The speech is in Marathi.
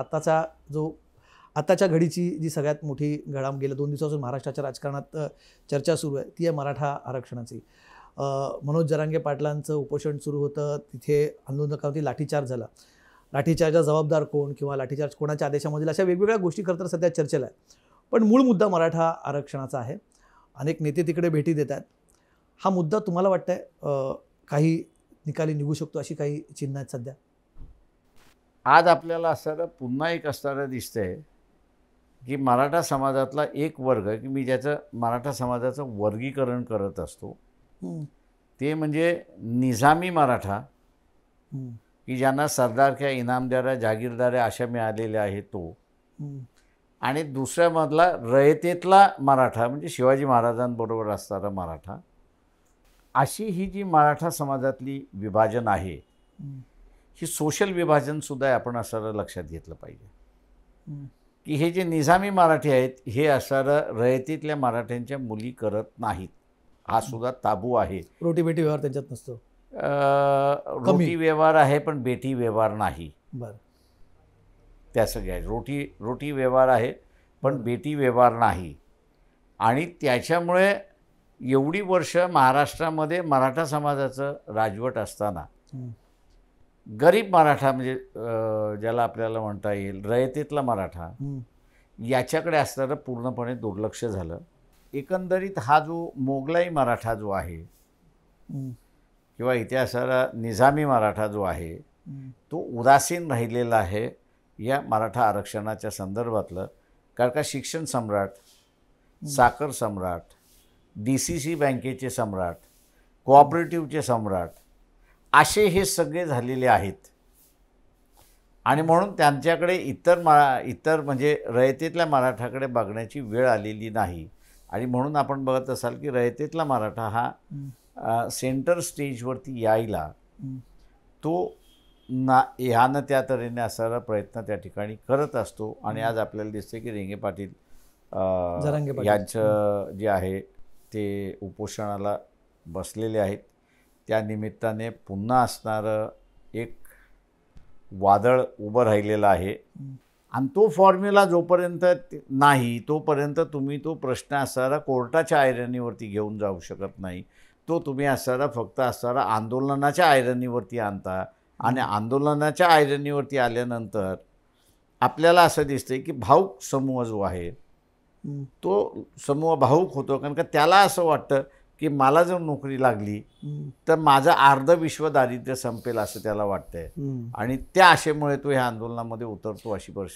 आत्ताचा जो आत्ताच्या घडीची जी सगळ्यात मोठी घडाम गेल्या दोन दिवसापासून महाराष्ट्राच्या राजकारणात चर्चा सुरू आहे ती आहे मराठा आरक्षणाची मनोज जरांगे पाटलांचं उपोषण सुरू होतं तिथे आंदोलकांवरती लाठीचार्ज झाला लाठीचार्जा जबाबदार कोण किंवा लाठीचार्ज कोणाच्या आदेशामधील अशा वेगवेगळ्या गोष्टी तर सध्या चर्चेला आहे पण मूळ मुद्दा मराठा आरक्षणाचा आहे अनेक नेते तिकडे भेटी देत हा मुद्दा तुम्हाला वाटतं काही निकाली निघू शकतो अशी काही चिन्ह आहेत सध्या आज आपल्याला असताना पुन्हा एक असताना आहे की मराठा समाजातला एक वर्ग की मी ज्याचं मराठा समाजाचं वर्गीकरण करत असतो ते म्हणजे निजामी मराठा की ज्यांना सरदार किंवा इनामदारा जागीरदाऱ्या अशा मिळालेल्या आहेत तो आणि दुसऱ्यामधला रयतेतला मराठा म्हणजे शिवाजी महाराजांबरोबर असणारा मराठा अशी ही जी मराठा समाजातली विभाजन आहे ही सोशल विभाजन सुद्धा आपण असं लक्षात घेतलं पाहिजे की हे जे निजामी मराठी आहेत हे असणारं रयतीतल्या मराठ्यांच्या मुली करत नाहीत हा सुद्धा ताबू आहे रोटी बेटी व्यवहार त्यांच्यात नसतो रोटी व्यवहार आहे पण बेटी व्यवहार नाही बरं त्या सगळ्या रोटी रोटी व्यवहार आहे पण बेटी व्यवहार नाही आणि त्याच्यामुळे एवढी वर्ष महाराष्ट्रामध्ये मराठा समाजाचं राजवट असताना गरीब मराठा म्हणजे ज्याला आपल्याला म्हणता येईल रयतेतला मराठा याच्याकडे असणारं पूर्णपणे दुर्लक्ष झालं एकंदरीत हा जो मोगलाई मराठा जो आहे किंवा इतिहासाला निजामी मराठा जो आहे तो उदासीन राहिलेला आहे या मराठा आरक्षणाच्या संदर्भातलं कारण का शिक्षण सम्राट साखर सम्राट डी सी सी बँकेचे सम्राट कोऑपरेटिव्हचे सम्राट असे हे सगळे झालेले आहेत आणि म्हणून त्यांच्याकडे इतर मरा इतर म्हणजे रयतेतल्या मराठाकडे बघण्याची वेळ आलेली नाही आणि म्हणून आपण बघत असाल की रयतेतला मराठा हा सेंटर स्टेजवरती यायला तो ना ह्यानं त्या तऱ्हेने असायला प्रयत्न त्या ठिकाणी करत असतो आणि आज आपल्याला दिसतं की रेंगे पाटील यांचं जे आहे ते उपोषणाला बसलेले आहेत त्या निमित्ताने पुन्हा असणारं एक वादळ उभं राहिलेलं आहे आणि तो फॉर्म्युला जोपर्यंत नाही तोपर्यंत तुम्ही तो प्रश्न असणारा कोर्टाच्या आयरणीवरती घेऊन जाऊ शकत नाही तो तुम्ही असणारा फक्त असणारा आंदोलनाच्या आयरणीवरती आणता आणि आंदोलनाच्या आयरणीवरती आल्यानंतर आपल्याला असं दिसतं की भाऊक समूह जो आहे तो समूह भाऊक होतो कारण का त्याला असं वाटतं की मला जर नोकरी लागली तर माझं अर्ध विश्व दारिद्र्य संपेल असं त्याला वाटतंय आणि त्या आशेमुळे तो ह्या आंदोलनामध्ये उतरतो अशी परिस्थिती